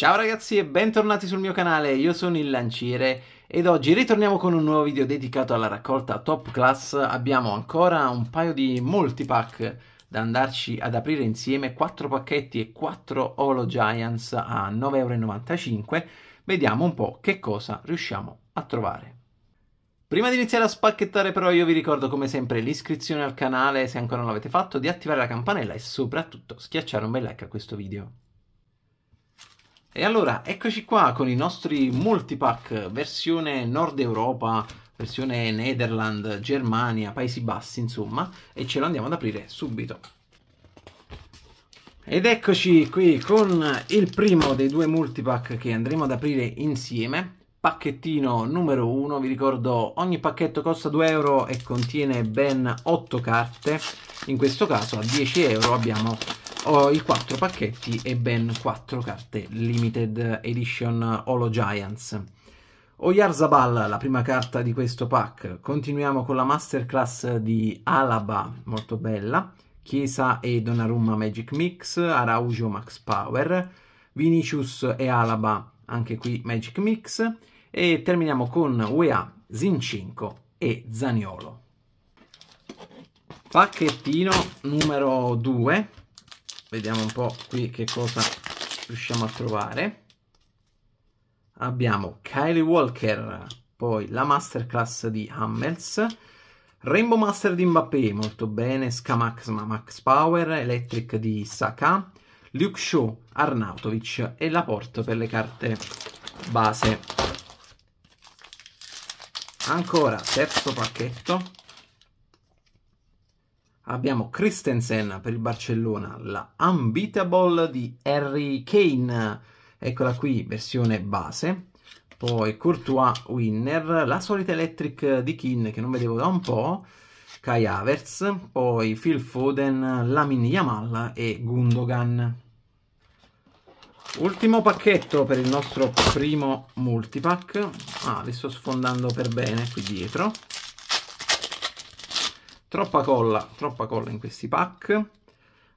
Ciao ragazzi e bentornati sul mio canale, io sono il Lanciere ed oggi ritorniamo con un nuovo video dedicato alla raccolta Top Class. Abbiamo ancora un paio di multipack da andarci ad aprire insieme, 4 pacchetti e 4 Olo Giants a 9,95€. Vediamo un po' che cosa riusciamo a trovare. Prima di iniziare a spacchettare però io vi ricordo come sempre l'iscrizione al canale se ancora non l'avete fatto, di attivare la campanella e soprattutto schiacciare un bel like a questo video. E allora eccoci qua con i nostri multipack versione Nord Europa, versione Netherland, Germania, Paesi Bassi insomma e ce lo andiamo ad aprire subito. Ed eccoci qui con il primo dei due multipack che andremo ad aprire insieme. Pacchettino numero 1, vi ricordo ogni pacchetto costa 2 euro e contiene ben 8 carte, in questo caso a 10 euro abbiamo ho i quattro pacchetti e ben quattro carte limited edition Holo Giants. Oyar Zabal, la prima carta di questo pack. Continuiamo con la masterclass di Alaba, molto bella. Chiesa e Donnarumma Magic Mix, Araujo Max Power, Vinicius e Alaba, anche qui Magic Mix. E terminiamo con UEA, Zincinco e Zaniolo. Pacchettino numero 2, vediamo un po' qui che cosa riusciamo a trovare abbiamo Kylie Walker poi la masterclass di Hammels Rainbow Master di Mbappé molto bene Scamax Max Power Electric di Saka Luke Shaw Arnautovic e la Porte per le carte base ancora terzo pacchetto abbiamo Christensen per il Barcellona, la Unbeatable di Harry Kane, eccola qui, versione base, poi Courtois Winner, la solita Electric di Kin che non vedevo da un po', Kai Havertz, poi Phil Foden, Lamin Yamal e Gundogan. Ultimo pacchetto per il nostro primo multipack, ah, li sto sfondando per bene qui dietro, Troppa colla, troppa colla in questi pack.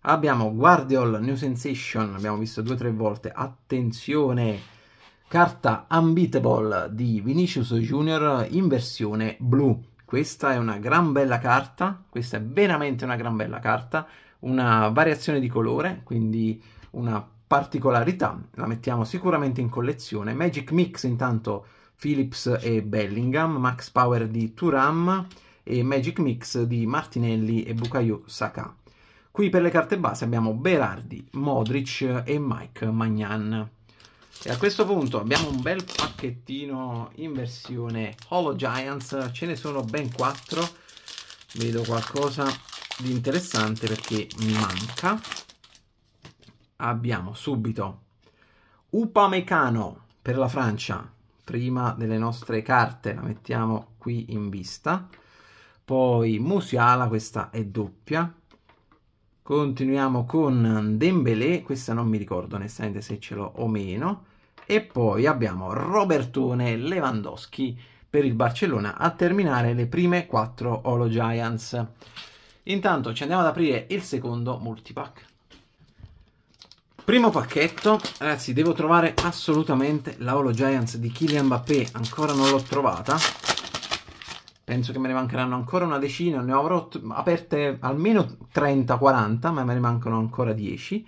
Abbiamo Guardiol New Sensation, abbiamo visto due o tre volte. Attenzione, carta Unbeatable di Vinicius Junior in versione blu. Questa è una gran bella carta, questa è veramente una gran bella carta. Una variazione di colore, quindi una particolarità. La mettiamo sicuramente in collezione. Magic Mix intanto Philips e Bellingham, Max Power di Turam e Magic Mix di Martinelli e Bukayo Saka. Qui per le carte base abbiamo Berardi, Modric e Mike Magnan. E a questo punto abbiamo un bel pacchettino in versione Holo Giants, ce ne sono ben 4. Vedo qualcosa di interessante perché mi manca. Abbiamo subito Upamecano per la Francia, prima delle nostre carte, la mettiamo qui in vista poi Musiala, questa è doppia. Continuiamo con Dembélé, questa non mi ricordo onestamente se ce l'ho o meno. E poi abbiamo Robertone Lewandowski per il Barcellona a terminare le prime quattro Olo Giants. Intanto ci andiamo ad aprire il secondo multipack. Primo pacchetto, ragazzi, devo trovare assolutamente la Olo Giants di Kylian Mbappé, ancora non l'ho trovata penso che me ne mancheranno ancora una decina, ne avrò t- aperte almeno 30-40, ma me ne mancano ancora 10.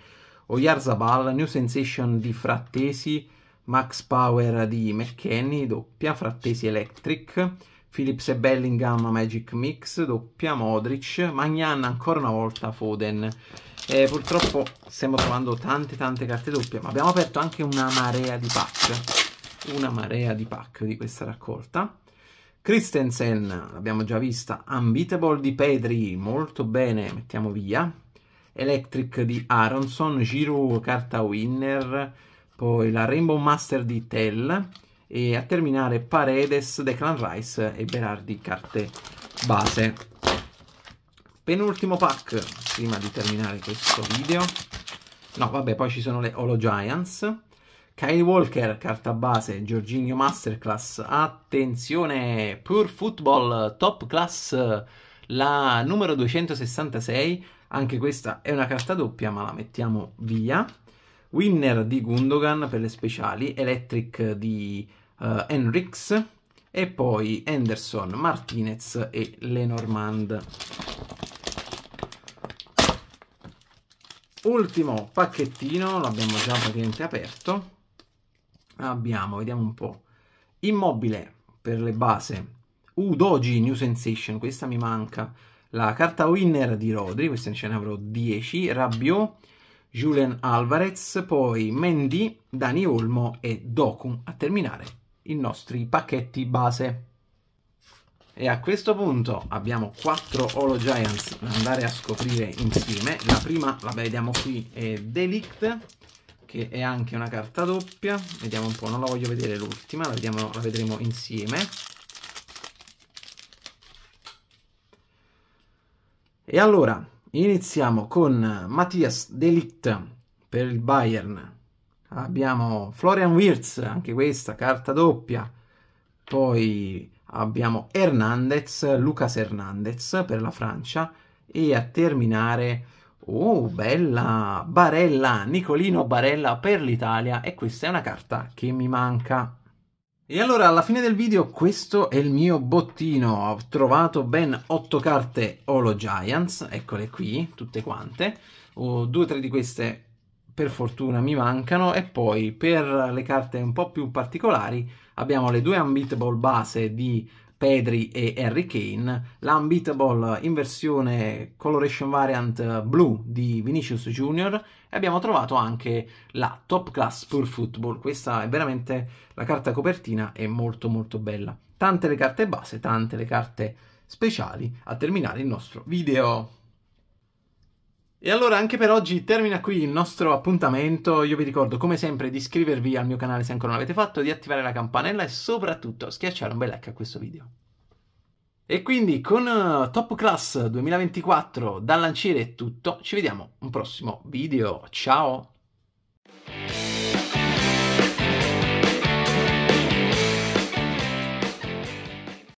Oyarzabal, New Sensation di Frattesi, Max Power di McKenny, doppia, Frattesi Electric, Philips e Bellingham Magic Mix, doppia, Modric, Magnan ancora una volta Foden. E purtroppo stiamo trovando tante tante carte doppie, ma abbiamo aperto anche una marea di pack, una marea di pack di questa raccolta. Christensen, l'abbiamo già vista, Unbeatable di Pedri, molto bene, mettiamo via. Electric di Aronson, Giroud carta winner, poi la Rainbow Master di Tell e a terminare Paredes, Declan Rice e Berardi carte base. Penultimo pack, prima di terminare questo video. No, vabbè, poi ci sono le Holo Giants Kyle Walker, carta base, Giorginio Masterclass, attenzione, Pure Football Top Class, la numero 266, anche questa è una carta doppia ma la mettiamo via. Winner di Gundogan per le speciali, Electric di uh, eh, Henrix e poi Anderson, Martinez e Lenormand. Ultimo pacchettino, l'abbiamo già praticamente aperto abbiamo, vediamo un po', immobile per le base, U Doji New Sensation, questa mi manca, la carta winner di Rodri, questa ce ne avrò 10, Rabiot, Julian Alvarez, poi Mendy, Dani Olmo e Doku a terminare i nostri pacchetti base. E a questo punto abbiamo quattro Holo Giants da andare a scoprire insieme. La prima la vediamo qui è Delict, che è anche una carta doppia. Vediamo un po', non la voglio vedere l'ultima, la, vediamo, la vedremo insieme. E allora, iniziamo con Mattias Delict per il Bayern. Abbiamo Florian Wirtz, anche questa carta doppia. Poi abbiamo Hernandez, Lucas Hernandez per la Francia e a terminare Oh, bella! Barella, Nicolino Barella per l'Italia e questa è una carta che mi manca. E allora alla fine del video questo è il mio bottino, ho trovato ben otto carte Holo Giants, eccole qui, tutte quante, oh, due o tre di queste per fortuna mi mancano e poi per le carte un po' più particolari abbiamo le due Unbeatable base di Pedri e Harry Kane, l'Unbeatable in versione coloration variant blu di Vinicius Jr. e abbiamo trovato anche la Top Class Pure Football. Questa è veramente la carta copertina, è molto molto bella. Tante le carte base, tante le carte speciali a terminare il nostro video. E allora anche per oggi termina qui il nostro appuntamento, io vi ricordo come sempre di iscrivervi al mio canale se ancora non l'avete fatto, di attivare la campanella e soprattutto schiacciare un bel like a questo video. E quindi con eh, Top Class 2024 da lanciere è tutto, ci vediamo un prossimo video, ciao!